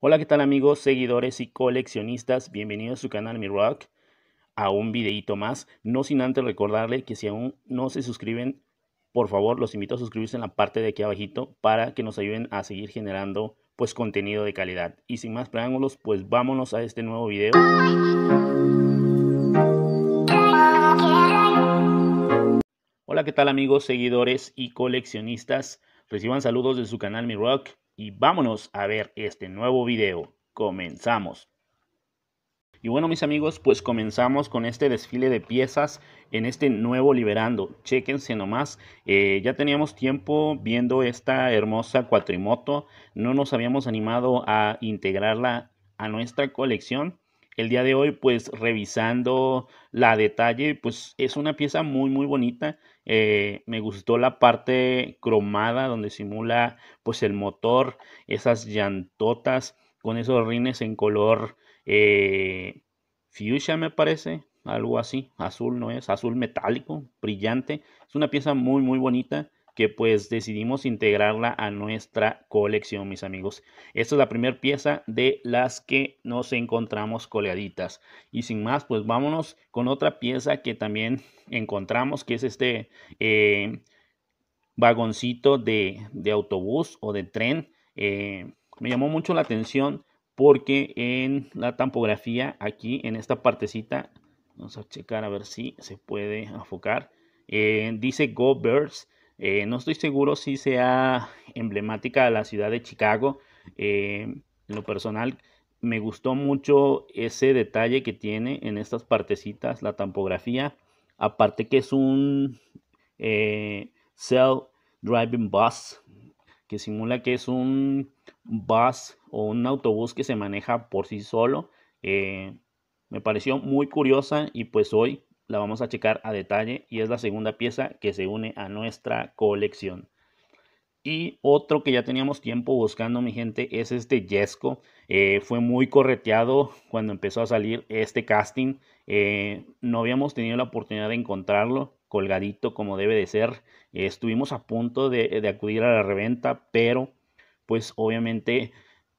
Hola, ¿qué tal amigos, seguidores y coleccionistas? Bienvenidos a su canal Mi Rock a un videito más. No sin antes recordarle que si aún no se suscriben, por favor los invito a suscribirse en la parte de aquí abajito para que nos ayuden a seguir generando pues contenido de calidad. Y sin más preámbulos, pues vámonos a este nuevo video. Hola, ¿qué tal amigos, seguidores y coleccionistas? Reciban saludos de su canal Mi Rock y vámonos a ver este nuevo video. Comenzamos. Y bueno mis amigos, pues comenzamos con este desfile de piezas en este nuevo Liberando. Chequense nomás, eh, ya teníamos tiempo viendo esta hermosa cuatrimoto, no nos habíamos animado a integrarla a nuestra colección. El día de hoy pues revisando la detalle, pues es una pieza muy muy bonita eh, me gustó la parte cromada donde simula pues el motor, esas llantotas con esos rines en color eh, fuchsia me parece, algo así, azul no es, azul metálico, brillante. Es una pieza muy muy bonita que pues decidimos integrarla a nuestra colección, mis amigos. Esta es la primera pieza de las que nos encontramos coleaditas. Y sin más, pues vámonos con otra pieza que también encontramos, que es este eh, vagoncito de, de, autobús o de tren. Eh, me llamó mucho la atención porque en la tampografía, aquí en esta partecita, vamos a checar a ver si se puede enfocar, eh, dice Go Birds eh, no estoy seguro si sea emblemática de la ciudad de Chicago. Eh, en lo personal, me gustó mucho ese detalle que tiene en estas partecitas, la tampografía. Aparte que es un eh, self-driving bus, que simula que es un bus o un autobús que se maneja por sí solo. me pareció muy curiosa y pues hoy la vamos a checar a detalle y es la segunda pieza que se une a nuestra colección. Y otro que ya teníamos tiempo buscando, mi gente, es este Yesco. Eh, fue muy correteado cuando empezó a salir este casting. Eh, no habíamos tenido la oportunidad de encontrarlo colgadito como debe de ser. Eh, estuvimos a punto de, de acudir a la reventa, pero pues obviamente,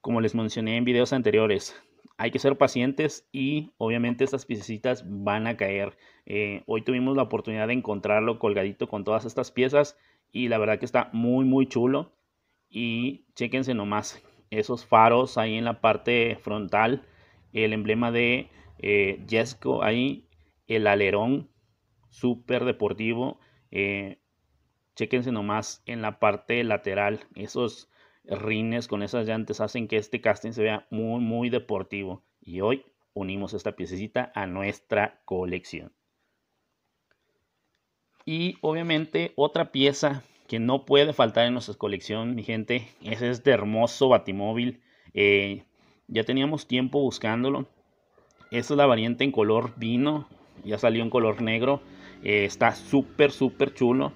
como les mencioné en videos anteriores, hay que ser pacientes y obviamente estas piecitas van a caer. Eh, hoy tuvimos la oportunidad de encontrarlo colgadito con todas estas piezas y la verdad que está muy muy chulo. Y chéquense nomás esos faros ahí en la parte frontal, el emblema de Jesco eh, ahí, el alerón súper deportivo. Eh, chéquense nomás en la parte lateral, esos rines, con esas llantas, hacen que este casting se vea muy, muy deportivo. Y hoy unimos esta piececita a nuestra colección. Y obviamente otra pieza que no puede faltar en nuestra colección, mi gente, es este hermoso batimóvil. Eh, ya teníamos tiempo buscándolo. Esta es la variante en color vino, ya salió en color negro. Eh, está súper, súper chulo.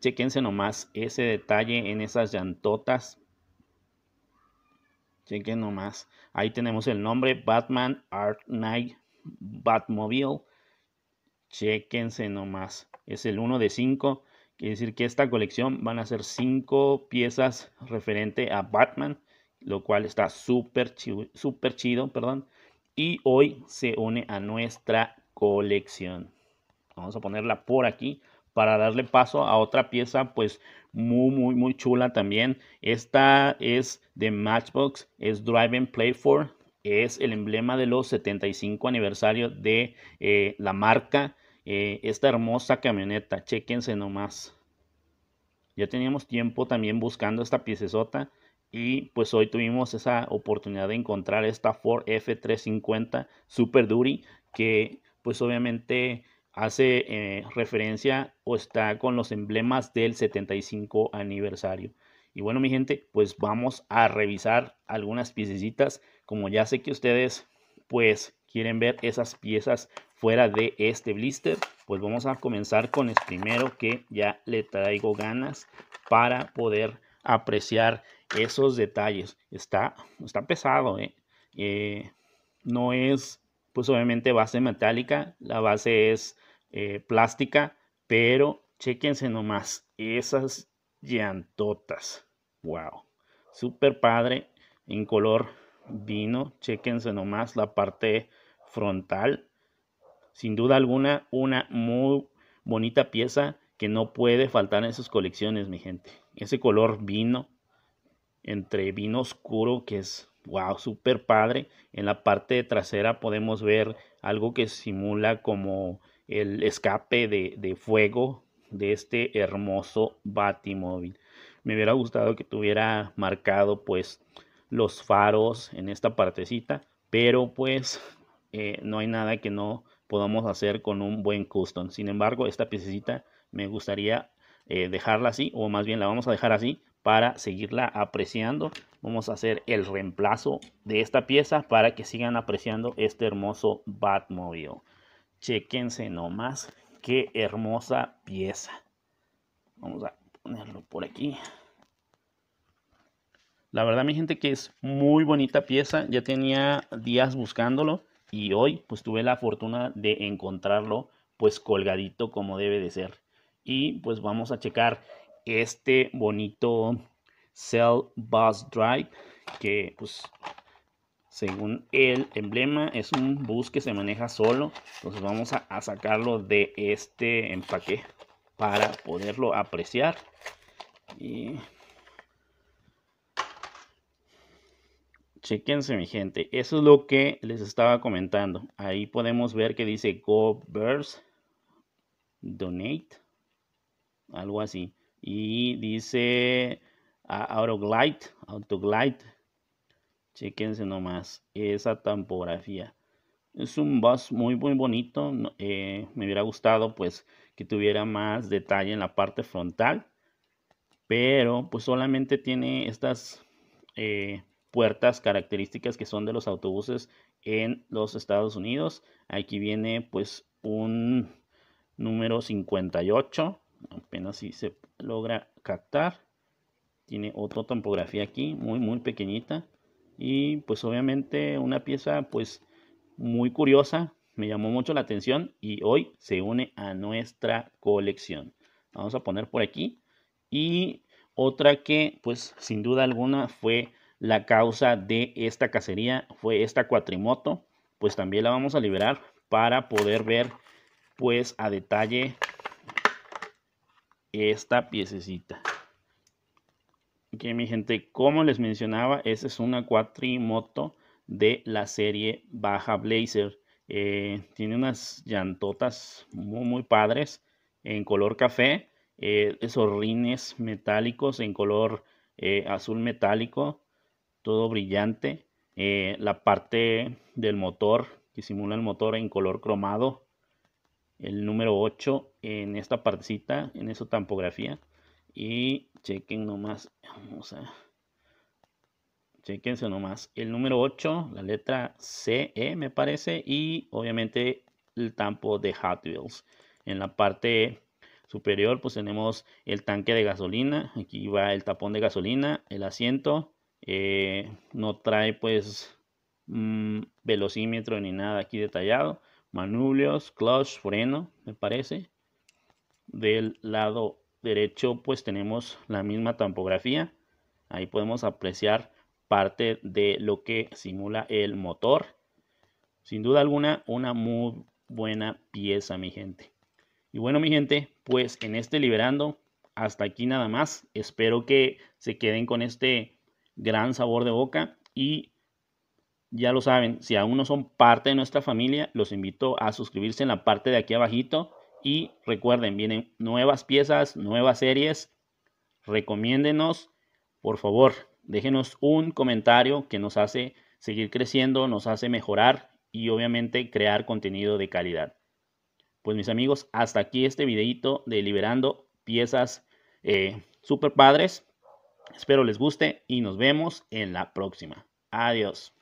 Chequense nomás ese detalle en esas llantotas. Chequen nomás. Ahí tenemos el nombre Batman Art Knight Batmobile. Chequense nomás. Es el 1 de 5. Quiere decir que esta colección van a ser 5 piezas referente a Batman. Lo cual está súper chido, chido. Perdón. Y hoy se une a nuestra colección. Vamos a ponerla por aquí para darle paso a otra pieza pues muy muy muy chula también. Esta es de Matchbox, es Drive and Play For, es el emblema de los 75 aniversario de eh, la marca. Eh, esta hermosa camioneta, chequense nomás. Ya teníamos tiempo también buscando esta piecesota y pues hoy tuvimos esa oportunidad de encontrar esta Ford F350 Super Duty que pues obviamente hace eh, referencia o está con los emblemas del 75 aniversario. Y bueno, mi gente, pues vamos a revisar algunas piececitas. Como ya sé que ustedes, pues, quieren ver esas piezas fuera de este blister, pues vamos a comenzar con el primero que ya le traigo ganas para poder apreciar esos detalles. Está, está pesado, ¿eh? Eh, no es, pues obviamente base metálica, la base es eh, plástica, pero chéquense nomás esas llantotas. Wow, super padre en color vino. Chéquense nomás la parte frontal. Sin duda alguna, una muy bonita pieza que no puede faltar en sus colecciones, mi gente. Ese color vino, entre vino oscuro, que es, wow, súper padre. En la parte trasera podemos ver algo que simula como el escape de, fuego de este hermoso batimóvil. Me hubiera gustado que tuviera marcado pues los faros en esta partecita, pero pues eh, no hay nada que no podamos hacer con un buen custom. Sin embargo, esta piececita me gustaría eh, dejarla así, o más bien la vamos a dejar así para seguirla apreciando. Vamos a hacer el reemplazo de esta pieza para que sigan apreciando este hermoso Batmobile. Chequense nomás qué hermosa pieza. Vamos a ponerlo por aquí. La verdad, mi gente, que es muy bonita pieza. Ya tenía días buscándolo y hoy pues tuve la fortuna de encontrarlo pues colgadito como debe de ser. Y pues vamos a checar este bonito Cell Bus Drive que pues según el emblema es un bus que se maneja solo entonces vamos a, sacarlo de este empaque para poderlo apreciar chequense mi gente eso es lo que les estaba comentando ahí podemos ver que dice go birds donate algo así y dice uh, autoglide autoglide Chequense nomás esa tampografía. Es un bus muy, muy bonito. Eh, me hubiera gustado pues que tuviera más detalle en la parte frontal. Pero pues solamente tiene estas eh, puertas características que son de los autobuses en los Estados Unidos. Aquí viene pues un número 58. Apenas si se logra captar. Tiene otra tampografía aquí, muy, muy pequeñita y pues obviamente una pieza pues muy curiosa, me llamó mucho la atención y hoy se une a nuestra colección. Vamos a poner por aquí y otra que pues sin duda alguna fue la causa de esta cacería, fue esta cuatrimoto, pues también la vamos a liberar para poder ver pues a detalle esta piececita. Ok mi gente, como les mencionaba, esa es una cuatrimoto de la serie Baja Blazer. Eh, tiene unas llantotas muy, muy padres en color café, eh, esos rines metálicos en color eh, azul metálico, todo brillante. la parte del motor que simula el motor en color cromado, el número 8 en esta partecita, en esa tampografía. Y chequen nomás, vamos a... Chequense nomás. El número 8, la letra CE me parece. Y obviamente el tampo de Hot Wheels. En la parte superior pues tenemos el tanque de gasolina. Aquí va el tapón de gasolina, el asiento. Eh, no trae pues mm, velocímetro ni nada aquí detallado. Manubrios, clutch, freno me parece. Del lado derecho pues tenemos la misma tampografía. Ahí podemos apreciar parte de lo que simula el motor. Sin duda alguna, una muy buena pieza, mi gente. Y bueno, mi gente, pues en este liberando, hasta aquí nada más. Espero que se queden con este gran sabor de boca y ya lo saben, si aún no son parte de nuestra familia, los invito a suscribirse en la parte de aquí abajito y recuerden, vienen nuevas piezas, nuevas series. Recomiéndenos, por favor, déjenos un comentario que nos hace seguir creciendo, nos hace mejorar y obviamente crear contenido de calidad. Pues mis amigos, hasta aquí este videito de liberando piezas eh, super padres. Espero les guste y nos vemos en la próxima. Adiós.